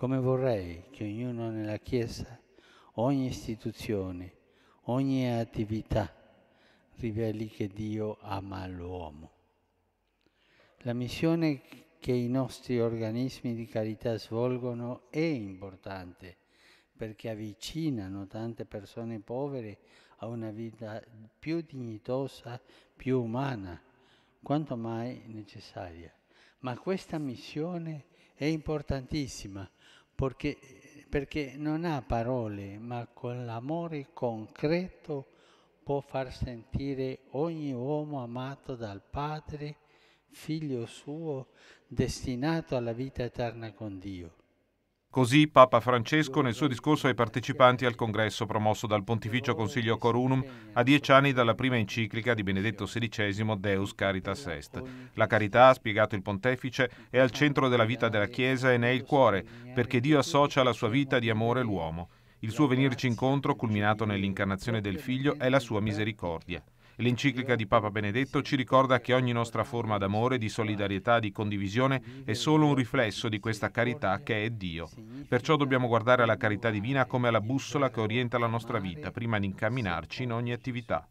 come vorrei che ognuno nella Chiesa, ogni istituzione, ogni attività riveli che Dio ama l'uomo. La missione che i nostri organismi di carità svolgono è importante perché avvicinano tante persone povere a una vita più dignitosa, più umana, quanto mai necessaria. Ma questa missione è importantissima perché, perché non ha parole, ma con l'amore concreto può far sentire ogni uomo amato dal Padre, figlio suo, destinato alla vita eterna con Dio. Così Papa Francesco nel suo discorso ai partecipanti al congresso promosso dal Pontificio Consiglio Corunum a dieci anni dalla prima enciclica di Benedetto XVI Deus Caritas Est. La carità, ha spiegato il pontefice, è al centro della vita della Chiesa e ne è il cuore, perché Dio associa alla sua vita di amore l'uomo. Il suo venirci incontro, culminato nell'incarnazione del Figlio, è la sua misericordia. L'enciclica di Papa Benedetto ci ricorda che ogni nostra forma d'amore, di solidarietà, di condivisione è solo un riflesso di questa carità che è Dio. Perciò dobbiamo guardare alla carità divina come alla bussola che orienta la nostra vita prima di incamminarci in ogni attività.